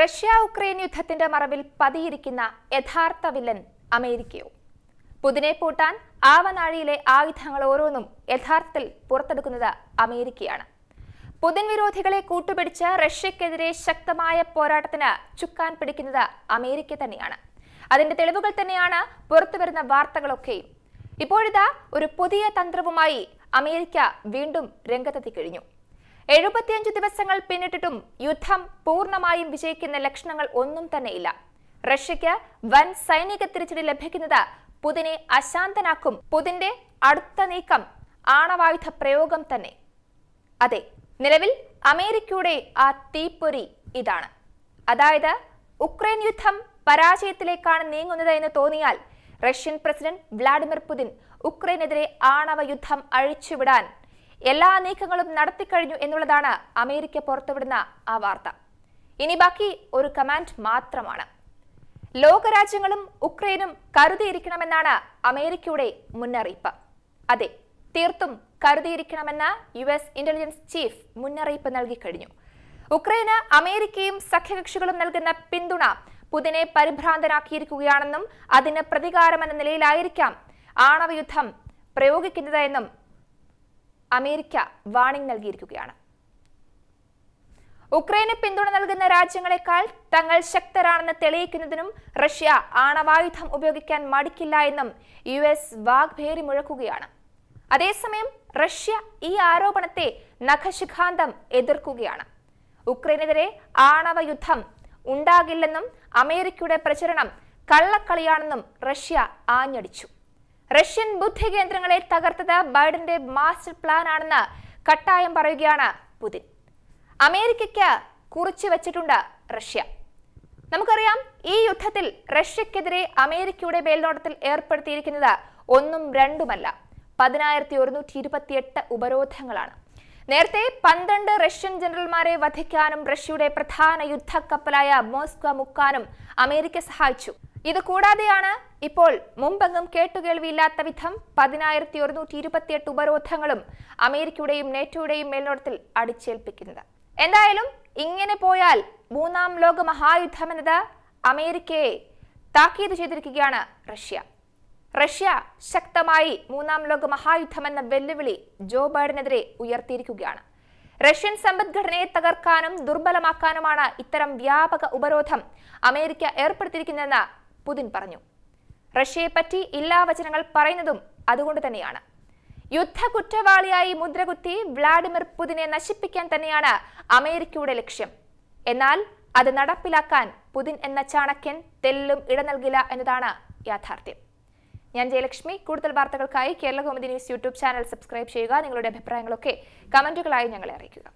Russia Ukraine യുദ്ധത്തിന്റെ മറവിൽ പതിയിരിക്കുന്ന യഥാർത്ഥ വില്ലൻ അമേരിക്കയോ പുതിനെ പൂട്ടാൻ ആവനാഴിയിലെ ആയുധങ്ങൾ ഓരോന്നും യഥാർത്ഥത്തിൽ പുറത്തെടുക്കുന്നത് അമേരിക്കയാണ് പുതിൻ വിരോധികളെ കൂട്ടുപിടിച്ച് റഷ്യക്കെതിരെ ശക്തമായ പോരാട്ടത്തിന് ചുക്കാൻ പിടിക്കുന്നത് അമേരിക്ക തന്നെയാണ് അതിന്റെ തെളിവുകൾ തന്നെയാണ് പുറത്തുവരുന്ന വാർത്തകളൊക്കെയും ഇപ്പോഴിതാ ഒരു പുതിയ തന്ത്രവുമായി അമേരിക്ക വീണ്ടും രംഗത്തെത്തി കഴിഞ്ഞു എഴുപത്തിയഞ്ച് ദിവസങ്ങൾ പിന്നിട്ടിട്ടും യുദ്ധം പൂർണ്ണമായും വിജയിക്കുന്ന ലക്ഷണങ്ങൾ ഒന്നും തന്നെയില്ല റഷ്യയ്ക്ക് വൻ സൈനിക തിരിച്ചടി ലഭിക്കുന്നത് പുതിനെ അശാന്തനാക്കും പുതിന്റെ അടുത്ത നീക്കം ആണവായുധ പ്രയോഗം തന്നെ അതെ നിലവിൽ അമേരിക്കയുടെ ആ തീപ്പൊരി ഇതാണ് അതായത് ഉക്രൈൻ യുദ്ധം പരാജയത്തിലേക്കാണ് നീങ്ങുന്നത് എന്ന് തോന്നിയാൽ റഷ്യൻ പ്രസിഡന്റ് വ്ലാഡിമിർ പുതിൻ ഉക്രൈനെതിരെ ആണവ യുദ്ധം അഴിച്ചുവിടാൻ എല്ലാ നീക്കങ്ങളും നടത്തിക്കഴിഞ്ഞു എന്നുള്ളതാണ് അമേരിക്ക പുറത്തുവിടുന്ന ആ വാർത്ത ഇനി ബാക്കി ഒരു കമാൻഡ് മാത്രമാണ് ലോകരാജ്യങ്ങളും ഉക്രൈനും കരുതിയിരിക്കണമെന്നാണ് അമേരിക്കയുടെ മുന്നറിയിപ്പ് അതെ തീർത്തും കരുതിയിരിക്കണമെന്ന് യു എസ് ഇന്റലിജൻസ് ചീഫ് മുന്നറിയിപ്പ് നൽകിക്കഴിഞ്ഞു ഉക്രൈന് അമേരിക്കയും സഖ്യകക്ഷികളും നൽകുന്ന പിന്തുണ പുതിനെ പരിഭ്രാന്തനാക്കിയിരിക്കുകയാണെന്നും അതിന് പ്രതികാരമെന്ന നിലയിലായിരിക്കാം ആണവയുദ്ധം പ്രയോഗിക്കുന്നത് എന്നും അമേരിക്ക വാണിംഗ് നൽകിയിരിക്കുകയാണ് ഉക്രൈന് പിന്തുണ നൽകുന്ന രാജ്യങ്ങളെക്കാൾ തങ്ങൾ ശക്തരാണെന്ന് തെളിയിക്കുന്നതിനും റഷ്യ ആണവായുധം ഉപയോഗിക്കാൻ മടിക്കില്ല എന്നും യു എസ് വാഗ്ഭേരി മുഴക്കുകയാണ് അതേസമയം റഷ്യ ഈ ആരോപണത്തെ നഖശിഖാന്തം എതിർക്കുകയാണ് ഉക്രൈനെതിരെ ആണവ യുദ്ധം ഉണ്ടാകില്ലെന്നും അമേരിക്കയുടെ പ്രചരണം കള്ളക്കളിയാണെന്നും റഷ്യ ആഞ്ഞടിച്ചു റഷ്യൻ ബുദ്ധി കേന്ദ്രങ്ങളെ തകർത്തത് ബൈഡന്റെ മാസ്റ്റർ പ്ലാൻ ആണെന്ന് കട്ടായം പറയുകയാണ് പുതിൻ അമേരിക്കയ്ക്ക് കുറിച്ചു വച്ചിട്ടുണ്ട് റഷ്യ നമുക്കറിയാം ഈ യുദ്ധത്തിൽ റഷ്യക്കെതിരെ അമേരിക്കയുടെ മേൽനോട്ടത്തിൽ ഏർപ്പെടുത്തിയിരിക്കുന്നത് ഒന്നും രണ്ടുമല്ല പതിനായിരത്തി ഒരുന്നൂറ്റി ഇരുപത്തിയെട്ട് ഉപരോധങ്ങളാണ് നേരത്തെ പന്ത്രണ്ട് റഷ്യൻ ജനറൽമാരെ വധിക്കാനും റഷ്യയുടെ പ്രധാന യുദ്ധക്കപ്പലായ മോസ്കോ മുക്കാനും അമേരിക്ക സഹായിച്ചു ഇത് കൂടാതെയാണ് ഇപ്പോൾ മുമ്പെങ്ങും കേട്ടുകേൾവിയില്ലാത്ത വിധം പതിനായിരത്തി ഒരുന്നൂറ്റി ഇരുപത്തിയെട്ട് ഉപരോധങ്ങളും അമേരിക്കയുടെയും നേറ്റോയുടെയും മേൽനോട്ടത്തിൽ അടിച്ചേൽപ്പിക്കുന്നത് എന്തായാലും ഇങ്ങനെ പോയാൽ മൂന്നാം ലോക മഹായുദ്ധമെന്നത് അമേരിക്കയെ താക്കീത് ചെയ്തിരിക്കുകയാണ് റഷ്യ റഷ്യ ശക്തമായി മൂന്നാം ലോക മഹായുദ്ധമെന്ന വെല്ലുവിളി ജോ ബൈഡനെതിരെ ഉയർത്തിയിരിക്കുകയാണ് റഷ്യൻ സമ്പദ്ഘടനയെ തകർക്കാനും ദുർബലമാക്കാനുമാണ് ഇത്തരം വ്യാപക ഉപരോധം അമേരിക്ക ഏർപ്പെടുത്തിയിരിക്കുന്നതെന്ന് പുതിൻ പറഞ്ഞു റഷ്യയെപ്പറ്റി ഇല്ലാ വചനങ്ങൾ പറയുന്നതും അതുകൊണ്ട് തന്നെയാണ് യുദ്ധ കുറ്റവാളിയായി മുദ്രകുത്തി വ്ളാഡിമിർ പുതിനെ നശിപ്പിക്കാൻ തന്നെയാണ് അമേരിക്കയുടെ ലക്ഷ്യം എന്നാൽ അത് നടപ്പിലാക്കാൻ പുതിൻ എന്ന ചാണക്യൻ തെല്ലും ഇട നൽകില്ല എന്നതാണ് യാഥാർത്ഥ്യം ഞാൻ ജയലക്ഷ്മി കൂടുതൽ വാർത്തകൾക്കായി Kerala Kaumudi news YouTube channel subscribe ചെയ്യുക നിങ്ങളുടെ അഭിപ്രായങ്ങളൊക്കെ കമന്റുകളായി ഞങ്ങളെ അറിയിക്കുക